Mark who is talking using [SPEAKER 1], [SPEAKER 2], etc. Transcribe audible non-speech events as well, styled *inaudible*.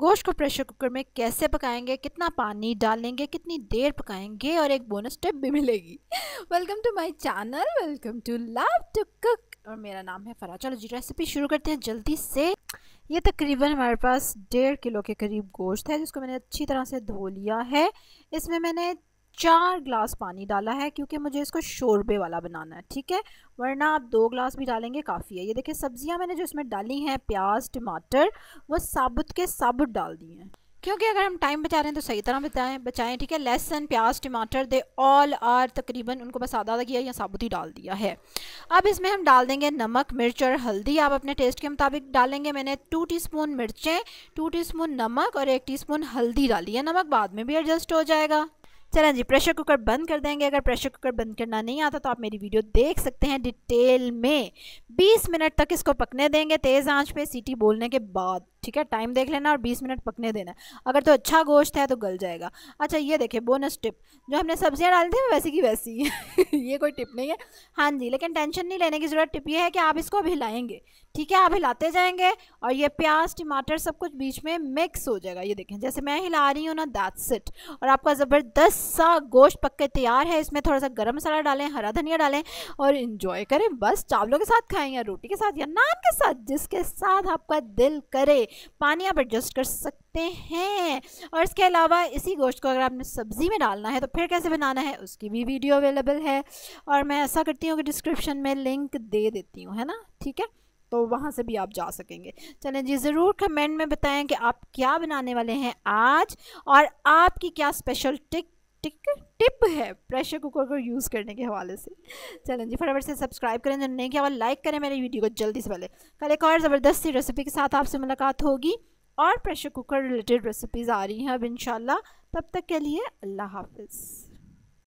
[SPEAKER 1] गोश्त को pressure cooker में कैसे पकाएंगे कितना पानी डालेंगे कितनी देर पकाएंगे और एक बोनस टिप भी मिलेगी welcome to my channel welcome to love to cook और मेरा नाम है फरा चलो जी रेसिपी शुरू करते हैं जल्दी से ये तकरीबन हमारे पास डेढ़ किलो के करीब गोश्त है जिसको मैंने अच्छी तरह से धो लिया है इसमें मैंने चार ग्लास पानी डाला है क्योंकि मुझे इसको शोरबे वाला बनाना है ठीक है वरना आप दो ग्लास भी डालेंगे काफ़ी है ये देखिए सब्जियां मैंने जो इसमें डाली हैं प्याज टमाटर वो साबुत के साबुत डाल दिए हैं क्योंकि अगर हम टाइम बचा रहे हैं तो सही तरह बताएं बचाएं ठीक है लहसन प्याज टमाटर दे ऑल आर तकरीबन उनको बस आधा किया या साबुत ही डाल दिया है अब इसमें हम डाल देंगे नमक मिर्च और हल्दी आप अपने टेस्ट के मुताबिक डालेंगे मैंने टू टीस्पून मिर्चें टू टीस्पून नमक और एक टीस्पून हल्दी डाली है नमक बाद में भी एडजस्ट हो जाएगा चलें हाँ जी प्रेशर कुकर बंद कर देंगे अगर प्रेशर कुकर बंद करना नहीं आता तो आप मेरी वीडियो देख सकते हैं डिटेल में 20 मिनट तक इसको पकने देंगे तेज़ आंच पे सीटी बोलने के बाद ठीक है टाइम देख लेना और 20 मिनट पकने देना अगर तो अच्छा गोश्त है तो गल जाएगा अच्छा ये देखिए बोनस टिप जो हमने सब्जियाँ डाली थी वैसी की वैसी *laughs* ये कोई टिप नहीं है हाँ जी लेकिन टेंशन नहीं लेने की ज़रूरत टिप ये है कि आप इसको अभी ठीक है आप हिलाते जाएंगे और ये प्याज टमाटर सब कुछ बीच में मिक्स हो जाएगा ये देखें जैसे मैं हिला रही हूँ ना दैट्स इट और आपका ज़बरदस्त सा गोश्त पक के तैयार है इसमें थोड़ा सा गर्म मसाला डालें हरा धनिया डालें और इन्जॉय करें बस चावलों के साथ खाएँ या रोटी के साथ या नान के साथ जिसके साथ आपका दिल करे पानी आप एडजस्ट कर सकते हैं और इसके अलावा इसी गोश्त को अगर आपने सब्ज़ी में डालना है तो फिर कैसे बनाना है उसकी भी वीडियो अवेलेबल है और मैं ऐसा करती हूँ कि डिस्क्रिप्शन में लिंक दे देती हूँ है ना ठीक है तो वहाँ से भी आप जा सकेंगे चलें जी ज़रूर कमेंट में बताएं कि आप क्या बनाने वाले हैं आज और आपकी क्या स्पेशल टिक टिक टिप है प्रेशर कुकर को यूज़ करने के हवाले से चलें जी फटाफट से सब्सक्राइब करें जो नहीं किया लाइक करें मेरे वीडियो को जल्दी से पहले कल एक और ज़बरदस्त सी रेसिपी के साथ आपसे मुलाकात होगी और प्रेशर कुकर रिलेटेड रेसिपीज़ आ रही हैं अब इन तब तक के लिए अल्लाह हाफिज़